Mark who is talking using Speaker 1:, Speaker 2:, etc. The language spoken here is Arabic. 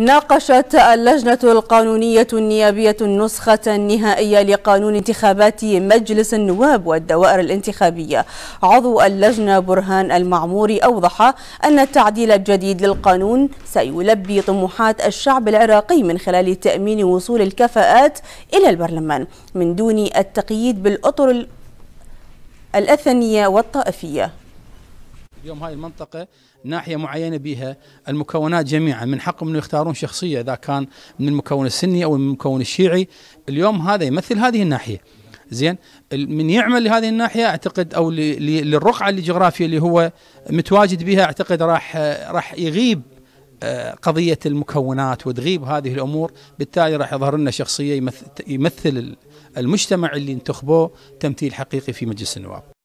Speaker 1: ناقشت اللجنة القانونية النيابية النسخة النهائية لقانون انتخابات مجلس النواب والدوائر الانتخابية عضو اللجنة برهان المعموري أوضح أن التعديل الجديد للقانون سيلبي طموحات الشعب العراقي من خلال تأمين وصول الكفاءات إلى البرلمان من دون التقييد بالأطر الأثنية والطائفية
Speaker 2: اليوم هاي المنطقة
Speaker 3: ناحية معينة بها المكونات جميعا من حقهم انه يختارون شخصية اذا كان من المكون السني او من المكون الشيعي اليوم هذا يمثل هذه الناحية زين من يعمل لهذه الناحية اعتقد او للرقعة الجغرافية اللي هو متواجد بها اعتقد راح راح يغيب آه، قضية المكونات وتغيب هذه الامور بالتالي راح يظهر لنا شخصية يمثل المجتمع اللي انتخبوه تمثيل حقيقي في مجلس النواب